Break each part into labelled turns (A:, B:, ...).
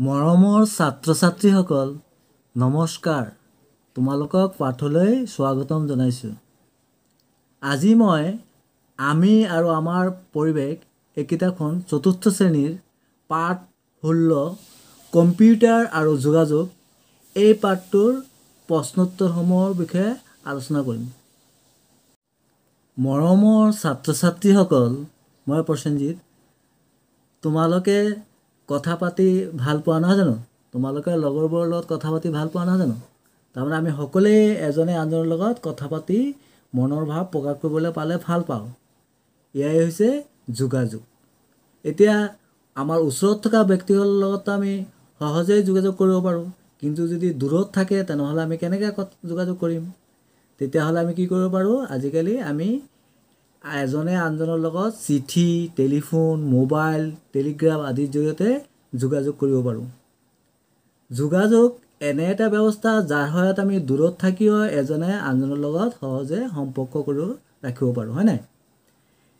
A: মৰমৰ ছাত্ৰ ছাত্ৰীসকল নমস্কাৰ তোমালোকক পাঠলৈ স্বাগতম জনাইছোঁ আজি মই আমি আৰু আমাৰ পৰিৱেশ এইকেইটাখন চতুৰ্থ শ্ৰেণীৰ পাঠ ষোল্ল কম্পিউটাৰ আৰু যোগাযোগ এই পাঠটোৰ প্ৰশ্নোত্তৰসমূহৰ বিষয়ে আলোচনা কৰিম মৰমৰ ছাত্ৰ ছাত্ৰীসকল মই প্ৰসেনজিৎ তোমালোকে কথা পাতি ভাল পোৱা নহয় জানো তোমালোকে লগৰবোৰৰ লগত কথা পাতি ভাল পোৱা নহয় জানো তাৰমানে আমি সকলোৱে এজনে আনজনৰ লগত কথা পাতি মনৰ ভাৱ প্ৰকাশ কৰিবলৈ পালে ভাল পাওঁ এয়াই হৈছে যোগাযোগ এতিয়া আমাৰ ওচৰত থকা ব্যক্তিসকলৰ লগত আমি সহজেই যোগাযোগ কৰিব পাৰোঁ কিন্তু যদি দূৰত থাকে তেনেহ'লে আমি কেনেকৈ যোগাযোগ কৰিম তেতিয়াহ'লে আমি কি কৰিব পাৰোঁ আজিকালি আমি এজনে আনজনৰ লগত চিঠি টেলিফোন মোবাইল টেলিগ্ৰাম আদিৰ জৰিয়তে যোগাযোগ কৰিব পাৰোঁ যোগাযোগ এনে এটা ব্যৱস্থা যাৰ সহায়ত আমি দূৰত থাকিও এজনে আনজনৰ লগত সহজে সম্পৰ্ক কৰি ৰাখিব পাৰোঁ হয় নাই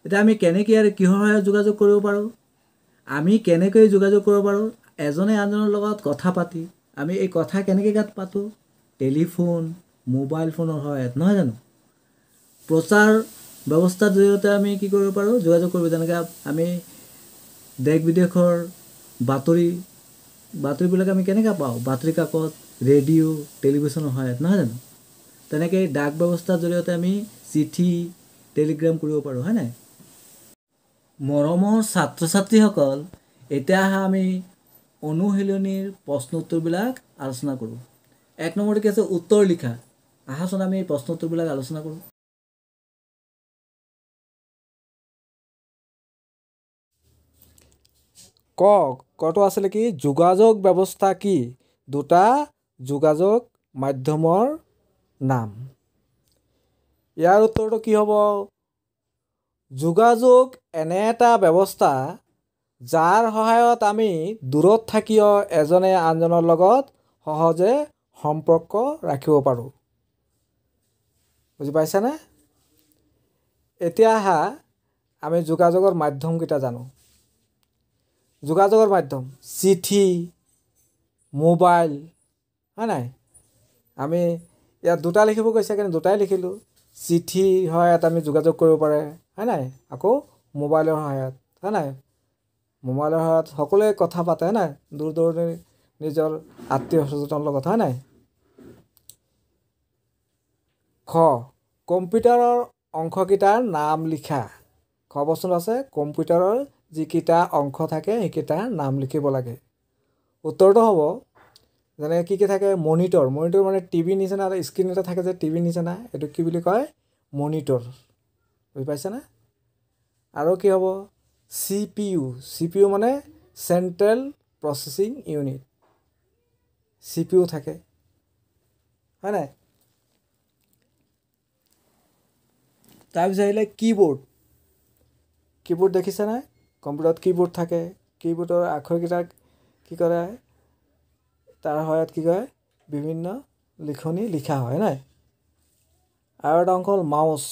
A: এতিয়া আমি কেনেকৈ আৰু কিহৰ সহায়ত যোগাযোগ কৰিব পাৰোঁ আমি কেনেকৈ যোগাযোগ কৰিব পাৰোঁ এজনে আনজনৰ লগত কথা পাতি আমি এই কথা কেনেকৈ গাত পাতোঁ টেলিফোন মোবাইল ফোনৰ সহায়ত নহয় জানো প্ৰচাৰ ব্যৱস্থাৰ জৰিয়তে আমি কি কৰিব পাৰোঁ যোগাযোগ কৰিব যেনেকৈ আমি দেশ বিদেশৰ বাতৰি বাতৰিবিলাক আমি কেনেকৈ পাওঁ বাতৰি কাকত ৰেডিঅ' টেলিভিশ্যন হয় নহয় জানো তেনেকৈ ডাক ব্যৱস্থাৰ জৰিয়তে আমি চিঠি টেলিগ্ৰাম কৰিব পাৰোঁ হয় নাই মৰমৰ ছাত্ৰ ছাত্ৰীসকল এতিয়া অহা আমি অনুশীলনীৰ প্ৰশ্ন উত্তৰবিলাক আলোচনা কৰোঁ এক নম্বৰটোকে আছে উত্তৰ লিখা আহাচোন আমি প্ৰশ্ন উত্তৰবিলাক আলোচনা কৰোঁ কওক কটো আছিলে কি যোগাযোগ ব্যৱস্থা কি দুটা যোগাযোগ মাধ্যমৰ নাম ইয়াৰ উত্তৰটো কি হ'ব যোগাযোগ এনে এটা ব্যৱস্থা যাৰ সহায়ত আমি দূৰত থাকিও এজনে আনজনৰ লগত সহজে সম্পৰ্ক ৰাখিব পাৰোঁ বুজি পাইছেনে এতিয়া আহা আমি যোগাযোগৰ মাধ্যমকেইটা জানো যোগাযোগৰ মাধ্যম চিঠি মোবাইল হয় নাই আমি ইয়াত দুটা লিখিব কৈছে কিন্তু দুটাই লিখিলোঁ চিঠিৰ সহায়ত আমি যোগাযোগ কৰিব পাৰে হয় নাই আকৌ মোবাইলৰ সহায়ত হয় নাই মোবাইলৰ সহায়ত সকলোৱে কথা পাতে হয় নাই দূৰ দূৰণিৰ নিজৰ আত্মীয় সচেতনৰ লগত হয় নাই খ কম্পিউটাৰৰ অংশকেইটাৰ নাম লিখা খ বচন আছে কম্পিউটাৰৰ যিকেইটা অংশ থাকে সেইকেইটা নাম লিখিব লাগে উত্তৰটো হ'ব যেনে কি কি থাকে মনিটৰ মনিটৰ মানে টিভি নিচিনা স্ক্ৰীণ এটা থাকে যে টিভি নিচিনা এইটো কি বুলি কয় মনিটৰ বুজি পাইছেনে আৰু কি হ'ব C P U C P U মানে central processing unit C P U থাকে হয় নাই তাৰপিছত আহিলে কীবৰ্ড কীবৰ্ড দেখিছেনে কম্পিউটাৰত কীবৰ্ড থাকে কীবোৰ্ডৰ আখৰকেইটাক কি কৰে তাৰ সহায়ত কি কৰে বিভিন্ন লিখনি লিখা হয় নাই আৰু এটা অংশ হ'ল মাউচ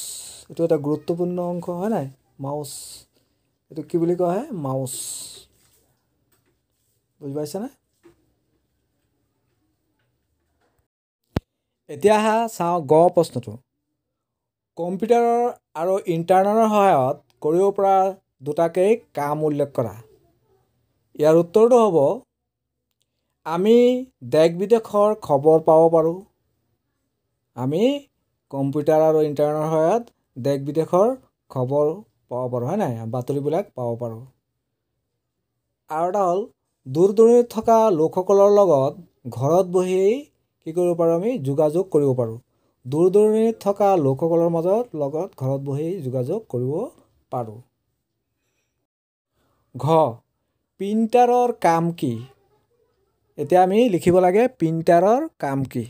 A: এইটো এটা গুৰুত্বপূৰ্ণ অংশ হয় নাই মাউচ এইটো কি বুলি কোৱা হয় মাউচ বুজি পাইছেনে এতিয়া আহা চাওঁ গ প্ৰশ্নটো কম্পিউটাৰৰ আৰু ইণ্টাৰনেটৰ সহায়ত কৰিব পৰা দুটাকেই কাম উল্লেখ কৰা ইয়াৰ উত্তৰটো হ'ব আমি দেশ বিদেশৰ খবৰ পাব পাৰোঁ আমি কম্পিউটাৰ আৰু ইণ্টাৰনেটৰ সহায়ত দেশ বিদেশৰ খবৰ পাব পাৰোঁ হয় নাই বাতৰিবিলাক পাব পাৰোঁ আৰু এটা হ'ল দূৰ দূৰণিত থকা লোকসকলৰ লগত ঘৰত বহিয়েই কি কৰিব পাৰোঁ আমি যোগাযোগ কৰিব পাৰোঁ দূৰ দূৰণিত থকা লোকসকলৰ মাজত লগত ঘৰত বহি যোগাযোগ কৰিব পাৰোঁ ঘ প্ৰিণ্টাৰৰ কাম কি এতিয়া আমি লিখিব লাগে প্ৰিণ্টাৰৰ কাম কি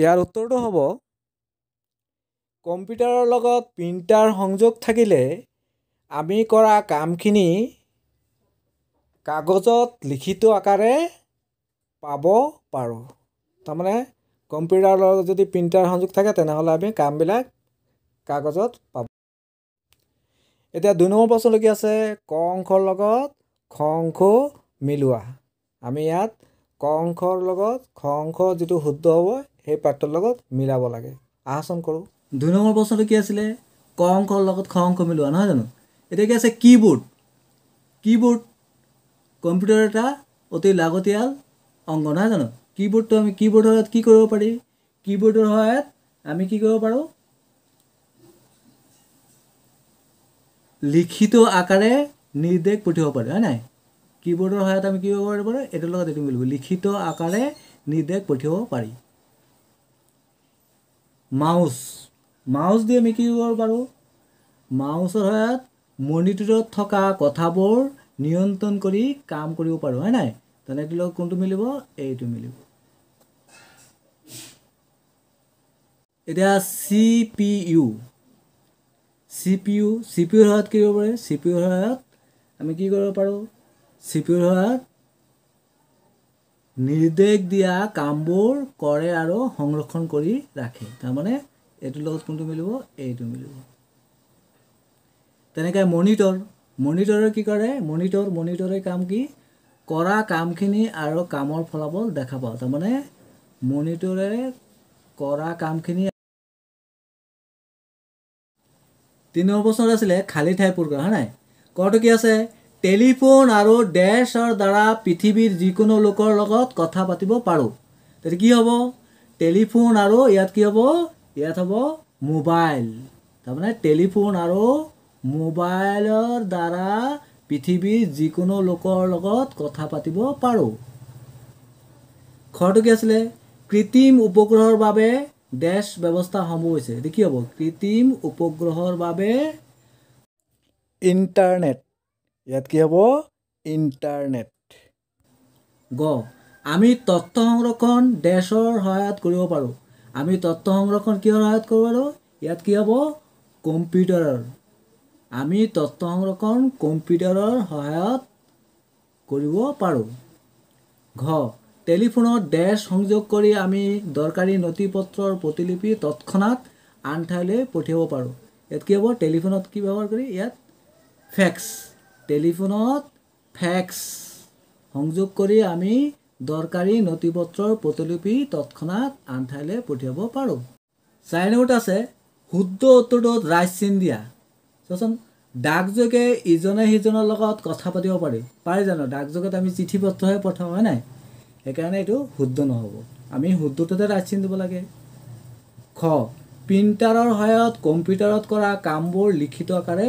A: ইয়াৰ উত্তৰটো হ'ব কম্পিউটাৰৰ লগত প্ৰিণ্টাৰ সংযোগ থাকিলে আমি কৰা কামখিনি কাগজত লিখিত আকাৰে পাব পাৰোঁ তাৰমানে কম্পিউটাৰৰ লগত যদি প্ৰিণ্টাৰ সংযোগ থাকে তেনেহ'লে আমি কামবিলাক কাগজত পাব এতিয়া দুই নম্বৰ প্ৰশ্ন লৈকে আছে ক অংশৰ লগত খ অংশ মিলোৱা আমি ইয়াত ক অংশৰ লগত খ অংশ যিটো শুদ্ধ হ'ব সেই পাত্ৰৰ লগত মিলাব লাগে আহাচোন কৰোঁ দুই নম্বৰ প্ৰশ্নটো কি আছিলে ক অংশৰ লগত খ অংশ মিলোৱা নহয় জানো এতিয়া কি আছে কীবোৰ্ড কীবোৰ্ড কম্পিউটাৰ এটা অতি লাগতিয়াল অংগ নহয় জানো বোৰ্ডটো আমি কীবোৰ্ডৰ সহায়ত কি কৰিব পাৰি কীবোৰ্ডৰ সহায়ত আমি কি কৰিব পাৰোঁ লিখিত আকাৰে নিৰ্দেশ পঠিয়াব পাৰোঁ হয় নাই কীবৰ্ডৰ সহায়ত আমি কি কৰিব পাৰিব এইটোৰ লগত এইটো মিলিব লিখিত আকাৰে নিৰ্দেশ পঠিয়াব পাৰি মাউচ মাউচ দি আমি কি কৰিব পাৰোঁ মাউচৰ সহায়ত মনিটৰত থকা কথাবোৰ নিয়ন্ত্ৰণ কৰি কাম কৰিব পাৰোঁ হয় নাই তেনে এইটোৰ লগত কোনটো মিলিব এইটো মিলিব এতিয়া C P U C P U C P ইউৰ সহায়ত কৰিব পাৰে চি পি ইউৰ সহায়ত আমি কি কৰিব পাৰোঁ চি পি ইউৰ সহায়ত নিৰ্দেশ দিয়া কামবোৰ কৰে আৰু সংৰক্ষণ কৰি ৰাখে তাৰমানে এইটোৰ লগত কোনটো মিলিব এইটো মিলিব তেনেকৈ মনিটৰ মনিটৰে কি কৰে মনিটৰ মনিটৰে কাম কি কৰা কামখিনি আৰু কামৰ ফলাফল দেখা পাওঁ তাৰমানে মনিটৰে কৰা কামখিনি তিনি নম্বৰ বছৰ আছিলে খালী ঠাই পূৰ কৰা হয় নাই কটো কি আছে টেলিফোন আৰু ডেছৰ দ্বাৰা পৃথিৱীৰ যিকোনো লোকৰ লগত কথা পাতিব পাৰোঁ তেতিয়া কি হ'ব টেলিফোন আৰু ইয়াত কি হ'ব ইয়াত হ'ব মোবাইল তাৰমানে টেলিফোন আৰু মোবাইলৰ দ্বাৰা পৃথিৱীৰ যিকোনো লোকৰ লগত কথা পাতিব পাৰোঁ খৰটো কি আছিলে কৃত্ৰিম উপগ্ৰহৰ বাবে ডেশ ব্যৱস্থাসমূহ হৈছে এইটো কি হ'ব কৃত্ৰিম উপগ্ৰহৰ বাবে ইণ্টাৰনেট ইয়াত কি হ'ব ইণ্টাৰনেট গ আমি তথ্য সংৰক্ষণ ডেশৰ সহায়ত কৰিব পাৰোঁ আমি তথ্য সংৰক্ষণ কিহৰ সহায়ত কৰিব পাৰোঁ ইয়াত কি হ'ব কম্পিউটাৰৰ আমি তথ্য সংৰক্ষণ কম্পিউটাৰৰ সহায়ত কৰিব পাৰোঁ ঘ টেলিফোনত ডেছ সংযোগ কৰি আমি দৰকাৰী নথি পত্ৰৰ প্ৰতিলিপি তৎক্ষণাত আন ঠাইলৈ পঠিয়াব পাৰোঁ ইয়াত কি হ'ব টেলিফোনত কি ব্যৱহাৰ কৰি ইয়াত ফেক্স টেলিফোনত ফেক্স সংযোগ কৰি আমি দৰকাৰী নথি পত্ৰৰ প্ৰতিলিপি তৎক্ষণাত আন ঠাইলৈ পঠিয়াব পাৰোঁ চাই নোট আছে শুদ্ধ উত্তৰটোত ৰাজচিন দিয়া চাচোন ডাকযোগে ইজনে সিজনৰ লগত কথা পাতিব পাৰি পাৰে জানো ডাকযোগত আমি চিঠি পত্ৰহে পঠাওঁ হয় নাই সেইকাৰণে এইটো শুদ্ধ নহ'ব আমি শুদ্ধটোতে ৰাজচিন দিব লাগে খ প্ৰিণ্টাৰৰ সহায়ত কম্পিউটাৰত কৰা কামবোৰ লিখিত আকাৰে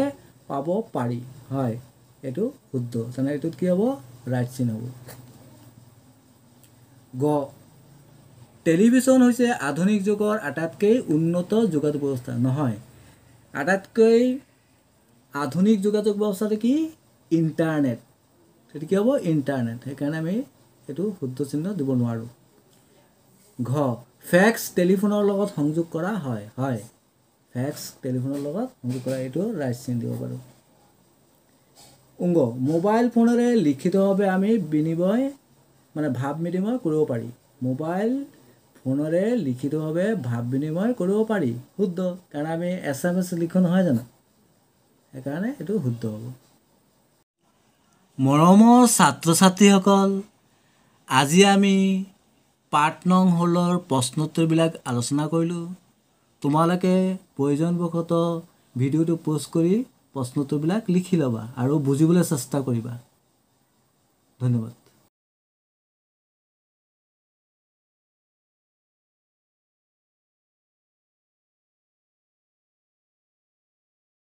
A: পাব পাৰি হয় এইটো শুদ্ধ তেনে এইটোত কি হ'ব ৰাজচিন হ'ব গ টেলিভিশ্যন হৈছে আধুনিক যুগৰ আটাইতকৈ উন্নত যোগাযোগ ব্যৱস্থা নহয় আটাইতকৈ আধুনিক যোগাযোগ ব্যৱস্থাটো কি ইণ্টাৰনেট সেইটো কি হ'ব ইণ্টাৰনেট সেইকাৰণে আমি এইটো শুদ্ধ চিহ্ন দিব নোৱাৰোঁ ঘ ফেক্স টেলিফোনৰ লগত সংযোগ কৰা হয় হয় ফেক্স টেলিফোনৰ লগত সংযোগ কৰা এইটো ৰাইজ চিহ্ন দিব পাৰোঁ উংগ মোবাইল ফোনেৰে লিখিতভাৱে আমি বিনিময় মানে ভাৱ বিনিময় কৰিব পাৰি মোবাইল ফোনেৰে লিখিতভাৱে ভাৱ বিনিময় কৰিব পাৰি শুদ্ধ কাৰণ আমি এছ এম এছ লিখোঁ নহয় জানো সেইকাৰণে এইটো শুদ্ধ হ'ব মৰমৰ ছাত্ৰ ছাত্ৰীসকল আজি আমি পাট নং হলৰ প্ৰশ্নোত্তৰবিলাক আলোচনা কৰিলোঁ তোমালোকে প্ৰয়োজনবশত ভিডিঅ'টো পোষ্ট কৰি প্ৰশ্নোত্তৰবিলাক লিখি ল'বা আৰু বুজিবলৈ চেষ্টা কৰিবা ধন্যবাদ